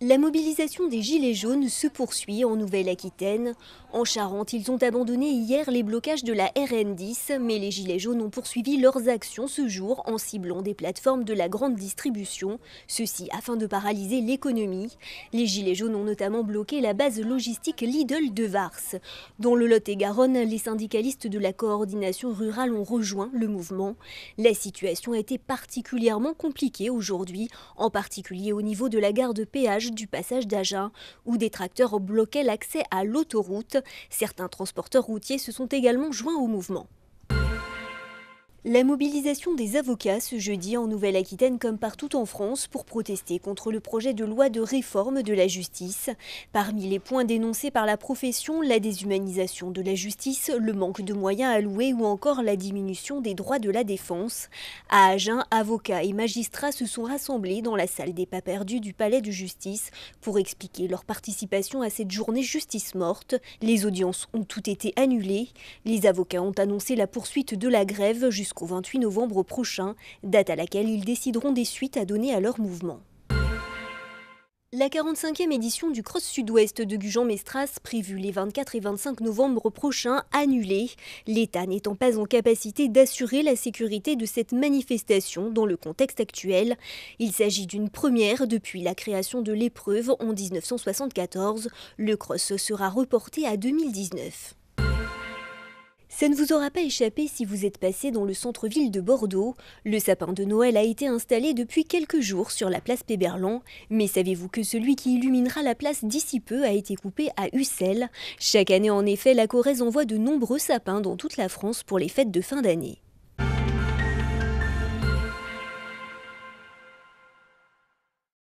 La mobilisation des Gilets jaunes se poursuit en Nouvelle-Aquitaine. En Charente, ils ont abandonné hier les blocages de la RN10, mais les Gilets jaunes ont poursuivi leurs actions ce jour en ciblant des plateformes de la grande distribution, ceci afin de paralyser l'économie. Les Gilets jaunes ont notamment bloqué la base logistique Lidl de Vars. Dans le Lot-et-Garonne, les syndicalistes de la coordination rurale ont rejoint le mouvement. La situation a été particulièrement compliquée aujourd'hui, en particulier au niveau de la gare de péage du passage d'Agen, où des tracteurs bloquaient l'accès à l'autoroute. Certains transporteurs routiers se sont également joints au mouvement. La mobilisation des avocats ce jeudi en Nouvelle-Aquitaine comme partout en France pour protester contre le projet de loi de réforme de la justice. Parmi les points dénoncés par la profession, la déshumanisation de la justice, le manque de moyens alloués ou encore la diminution des droits de la défense. À Agen, avocats et magistrats se sont rassemblés dans la salle des pas perdus du palais de justice pour expliquer leur participation à cette journée justice morte. Les audiences ont toutes été annulées. Les avocats ont annoncé la poursuite de la grève jusqu'au au 28 novembre prochain, date à laquelle ils décideront des suites à donner à leur mouvement. La 45e édition du Cross Sud-Ouest de Gujan-Mestras, prévue les 24 et 25 novembre prochains, annulée, l'État n'étant pas en capacité d'assurer la sécurité de cette manifestation dans le contexte actuel. Il s'agit d'une première depuis la création de l'épreuve en 1974. Le Cross sera reporté à 2019. Ça ne vous aura pas échappé si vous êtes passé dans le centre-ville de Bordeaux. Le sapin de Noël a été installé depuis quelques jours sur la place Péberlon. Mais savez-vous que celui qui illuminera la place d'ici peu a été coupé à Ussel Chaque année, en effet, la Corrèze envoie de nombreux sapins dans toute la France pour les fêtes de fin d'année.